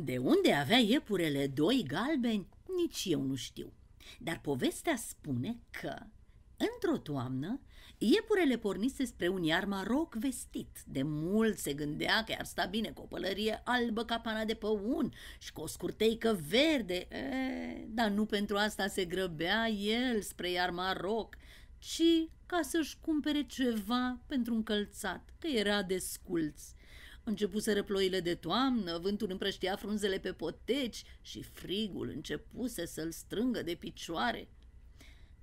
De unde avea iepurele doi galbeni, nici eu nu știu. Dar povestea spune că, într-o toamnă, iepurele pornise spre un iar maroc vestit. De mult se gândea că ar sta bine cu o pălărie albă ca pana de păun și cu o scurteică verde. E, dar nu pentru asta se grăbea el spre iar maroc, ci ca să-și cumpere ceva pentru un călțat, că era desculț. Începuseră ploile de toamnă, vântul împrăștia frunzele pe poteci și frigul începuse să-l strângă de picioare.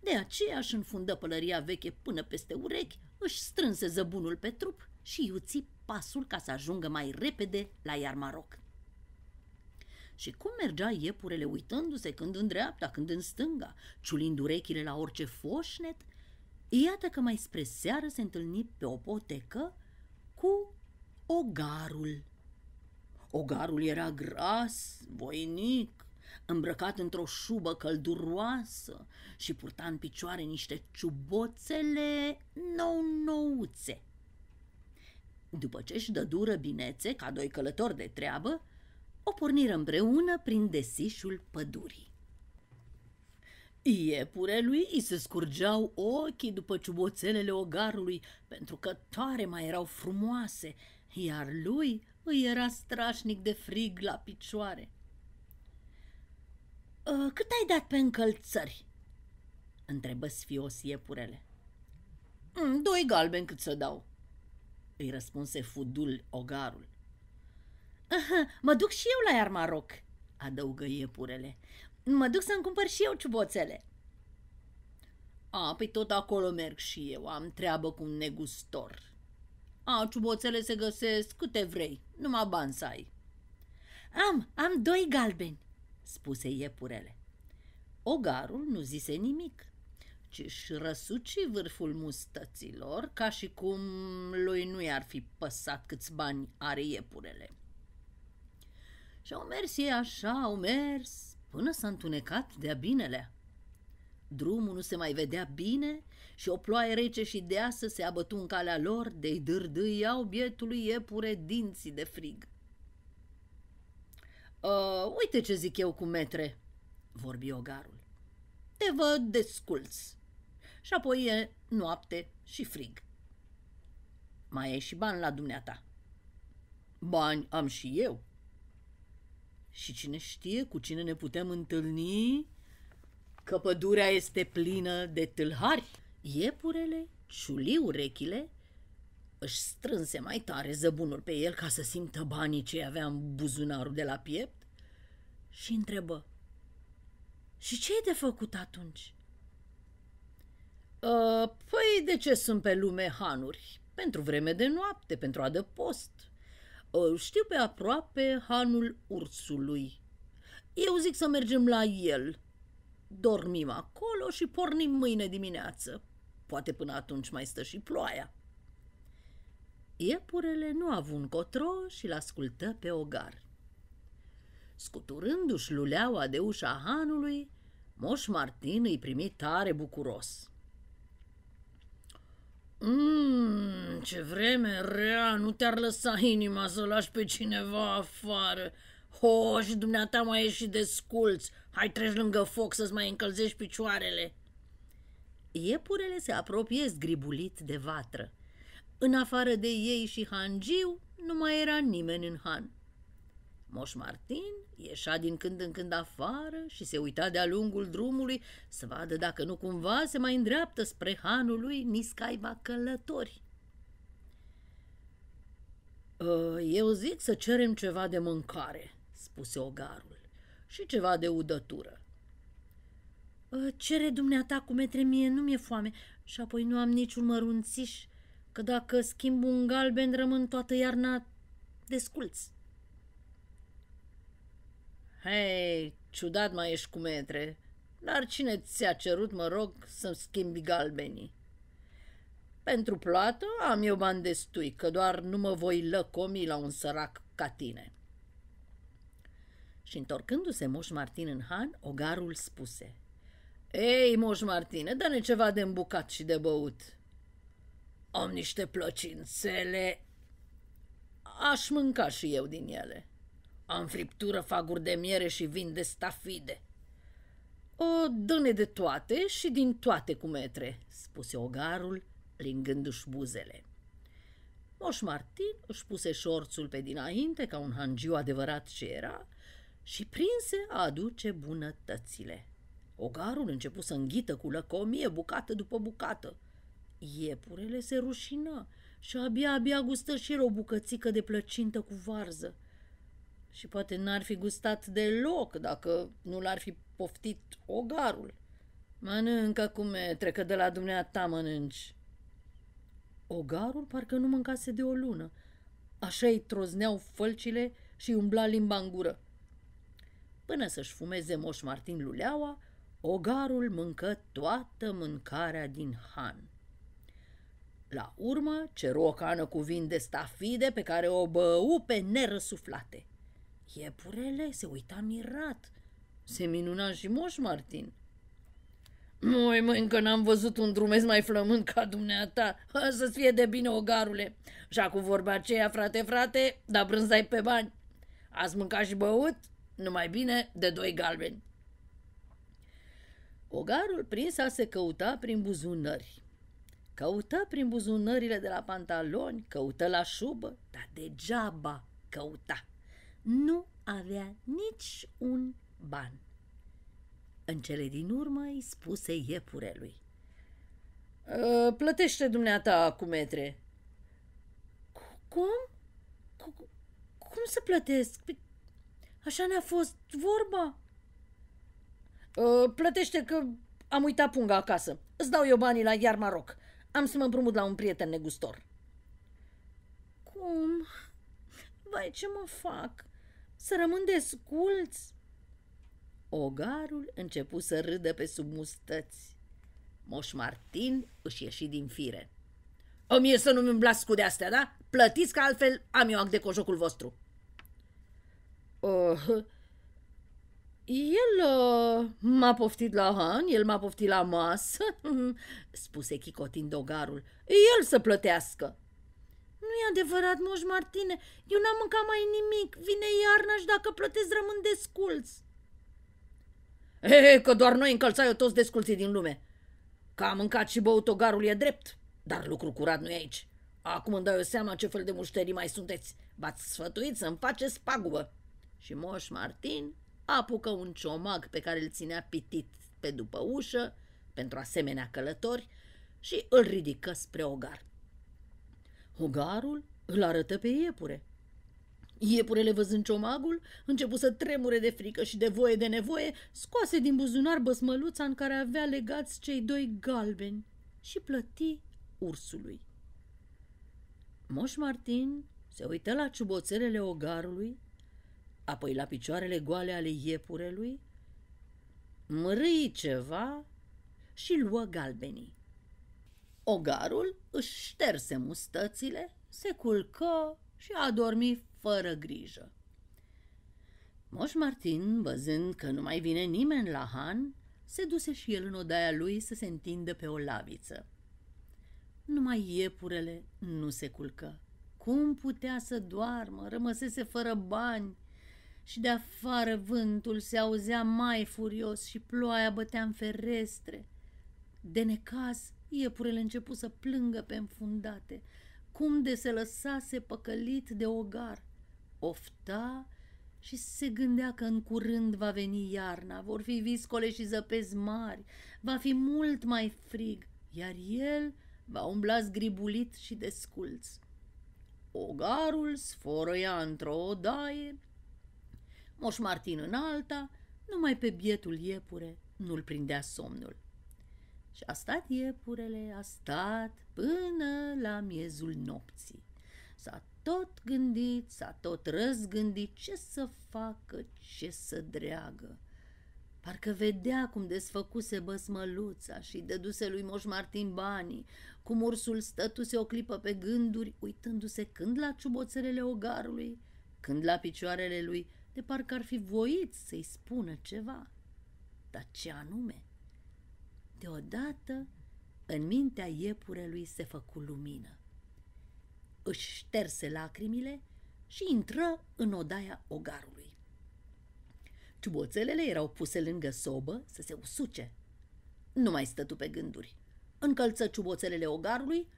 De aceea își înfundă pălăria veche până peste urechi, își strânse zăbunul pe trup și iuți pasul ca să ajungă mai repede la Iarmaroc. Și cum mergea iepurele uitându-se când în dreapta, când în stânga, ciulind urechile la orice foșnet, iată că mai spre seară se întâlni pe o potecă cu ogarul. Ogarul era gras, voinic, îmbrăcat într-o șubă călduroasă și purta în picioare niște ciuboțele nou-nouțe. După ce își dădură binețe ca doi călători de treabă, o porniră împreună prin desișul pădurii. Iepurelui îi se scurgeau ochii după ciuboțelele ogarului, pentru că toare mai erau frumoase, iar lui îi era strașnic de frig la picioare. Ă, cât ai dat pe încălțări?" întrebă sfios iepurele. Mm, doi galben cât să dau," îi răspunse fudul ogarul. Aha, mă duc și eu la Maroc," adăugă iepurele. Mă duc să-mi cumpăr și eu ciuboțele." A, păi tot acolo merg și eu, am treabă cu un negustor," A, ciuboțele se găsesc câte vrei, numai bani să ai. Am, am doi galbeni, spuse iepurele. Ogarul nu zise nimic, ci își răsuci vârful mustăților ca și cum lui nu i-ar fi păsat câți bani are iepurele. Și au mers ei așa, au mers, până s-a întunecat de-a binelea. Drumul nu se mai vedea bine și o ploaie rece și deasă se abătu în calea lor, de-i dârdâiau bietului iepure dinții de frig. Uh, uite ce zic eu cu metre," vorbi ogarul. Te văd desculț. Și apoi e noapte și frig. Mai ai și bani la dumneata." Bani am și eu." Și cine știe cu cine ne putem întâlni?" că pădurea este plină de tâlhari. Iepurele șuli urechile, își strânse mai tare zăbunul pe el ca să simtă banii ce avea în buzunarul de la piept și întrebă. Și ce e de făcut atunci? Ă, păi de ce sunt pe lume hanuri? Pentru vreme de noapte, pentru adăpost. Ă, știu pe aproape hanul ursului. Eu zic să mergem la el, dormim acolo și pornim mâine dimineață. Poate până atunci mai stă și ploaia. Iepurele nu a avut cotro și l-ascultă pe ogar. Scuturându-și luleaua de ușa hanului, Moș Martin îi primi tare bucuros. Mmm, ce vreme rea, nu te-ar lăsa inima să lași pe cineva afară, Ho, și dumneata mai ești și desculț. Hai treci lângă foc să-ți mai încălzești picioarele. Iepurele se apropie zgribulit de vatră. În afară de ei și hangiu, nu mai era nimeni în han. Moș Martin ieșea din când în când afară și se uita de-a lungul drumului să vadă dacă nu cumva se mai îndreaptă spre hanul lui Niscaiba călători. Ă, eu zic să cerem ceva de mâncare, spuse ogarul, și ceva de udătură. Ă, cere dumneata cu metre mie, nu mi-e foame și apoi nu am niciun mărunțiș, că dacă schimb un galben rămân toată iarna desculț. Hei, ciudat mai ești cu metre, dar cine ți-a cerut, mă rog, să-mi schimbi galbenii? Pentru plată am eu bani destui, că doar nu mă voi lăcomi la un sărac ca tine. Și întorcându-se Moș Martin în han, ogarul spuse Ei, Moș Martin, dă-ne ceva de îmbucat și de băut Am niște plăcințele Aș mânca și eu din ele Am friptură, faguri de miere și vin de stafide O, dă de toate și din toate cu metre, spuse ogarul, lingându-și buzele. Moș Martin își puse șorțul pe dinainte ca un hangiu adevărat ce era și prinse a aduce bunătățile. Ogarul începu să înghită cu lăcomie bucată după bucată. Iepurele se rușină și abia-abia gustă și el o bucățică de plăcintă cu varză. Și poate n-ar fi gustat deloc dacă nu l-ar fi poftit ogarul. Mănâncă cum e, trecă de la dumneata mănânci. Ogarul parcă nu mâncase de o lună. Așa îi trozneau fălcile și umbla limba în gură. Până să-și fumeze Moș Martin luleaua, ogarul mâncă toată mâncarea din han. La urmă ceru o cană cu vin de stafide pe care o bău pe nerăsuflate. Iepurele se uita mirat. Se minuna și Moș Martin. Noi mă, încă n-am văzut un drumez mai flământ ca dumneata. Să-ți fie de bine, ogarule. Și acum vorba aceea, frate, frate, dar brânzai pe bani. Ați mâncat și băut? numai bine de doi galbeni. Ogarul prins a se căuta prin buzunări. Căută prin buzunările de la pantaloni, căută la șubă, dar degeaba căuta. Nu avea nici un ban. În cele din urmă îi spuse iepurelui. Ă, plătește dumneata cu metre. Cum? Cum să plătesc? Păi Așa ne-a fost vorba. Uh, plătește că am uitat punga acasă. Îți dau eu banii la iar Maroc. Am să mă împrumut la un prieten negustor. Cum? Vai, ce mă fac? Să rămân desculț? Ogarul începu să râdă pe sub mustăți. Moș Martin își ieși din fire. O mie să nu-mi îmblați cu de-astea, da? Plătiți că altfel am eu act de cojocul vostru. Uh, el uh, m-a poftit la han, el m-a poftit la masă, spuse chicotind dogarul. El să plătească. nu e adevărat, moș Martine, eu n-am mâncat mai nimic. Vine iarna și dacă plătesc rămân desculți. E, că doar noi încălțai eu toți desculții din lume. Că am mâncat și băut ogarul e drept, dar lucru curat nu e aici. Acum îmi dau eu seama ce fel de mușterii mai sunteți. V-ați sfătuit să-mi faceți pagubă și Moș Martin apucă un ciomag pe care îl ținea pitit pe după ușă, pentru asemenea călători, și îl ridică spre ogar. Ogarul îl arătă pe iepure. Iepurele văzând ciomagul, începu să tremure de frică și de voie de nevoie, scoase din buzunar băsmăluța în care avea legați cei doi galbeni și plăti ursului. Moș Martin se uită la ciuboțelele ogarului apoi la picioarele goale ale iepurelui, mărâi ceva și luă galbenii. Ogarul își șterse mustățile, se culcă și a dormit fără grijă. Moș Martin, văzând că nu mai vine nimeni la Han, se duse și el în odaia lui să se întindă pe o laviță. Numai iepurele nu se culcă. Cum putea să doarmă? Rămăsese fără bani și de afară vântul se auzea mai furios și ploaia bătea în ferestre. De necaz, iepurele început să plângă pe înfundate, cum de se lăsase păcălit de ogar. Ofta și se gândea că în curând va veni iarna, vor fi viscole și zăpezi mari, va fi mult mai frig, iar el va umbla zgribulit și desculț. Ogarul sforăia într-o odaie Moș Martin în alta, numai pe bietul iepure nu-l prindea somnul. Și a stat iepurele, a stat până la miezul nopții. S-a tot gândit, s-a tot răzgândit ce să facă, ce să dreagă. Parcă vedea cum desfăcuse băsmăluța și dăduse lui Moș Martin banii, cum ursul stătuse o clipă pe gânduri, uitându-se când la ciuboțelele ogarului, când la picioarele lui de parcă ar fi voit să-i spună ceva. Dar ce anume? Deodată, în mintea iepurelui se făcu lumină. Își șterse lacrimile și intră în odaia ogarului. Ciuboțelele erau puse lângă sobă să se usuce. Nu mai stătu pe gânduri. Încălță ciuboțelele ogarului,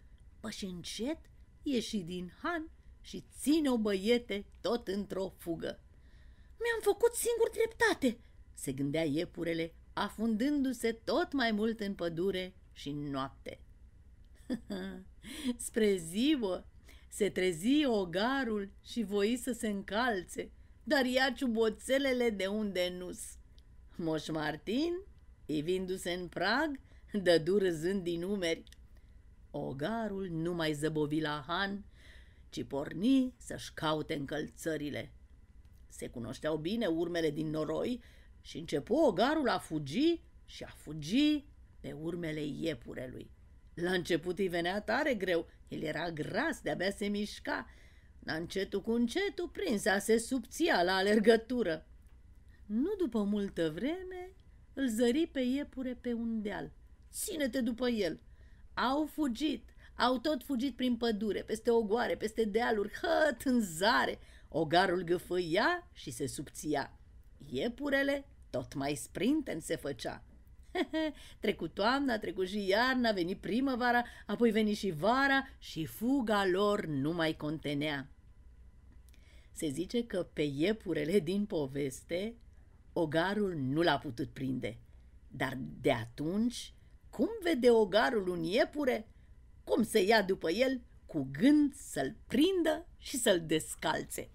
păși încet, ieși din han și ține-o băiete tot într-o fugă. Mi-am făcut singur dreptate, se gândea iepurele, afundându-se tot mai mult în pădure și în noapte. Spre ziua se trezi ogarul și voi să se încalțe, dar ia ciuboțelele de unde nus. Moș Martin, ivindu-se în prag, dădu râzând din umeri. Ogarul nu mai zăbovi la han, ci porni să-și caute încălțările. Se cunoșteau bine urmele din noroi și începu ogarul a fugi și a fugi pe urmele iepurelui. La început îi venea tare greu, el era gras, de-abia se mișca, dar încetul cu încetul prinsa se subția la alergătură. Nu după multă vreme îl zări pe iepure pe un deal. Ține-te după el! Au fugit, au tot fugit prin pădure, peste ogoare, peste dealuri, hăt în zare. Ogarul gâfâia și se subția. Iepurele tot mai sprinten se făcea. trecut toamna, trecut și iarna, veni primăvara, apoi veni și vara și fuga lor nu mai contenea. Se zice că pe iepurele din poveste ogarul nu l-a putut prinde. Dar de atunci, cum vede ogarul un iepure? Cum se ia după el cu gând să-l prindă și să-l descalțe?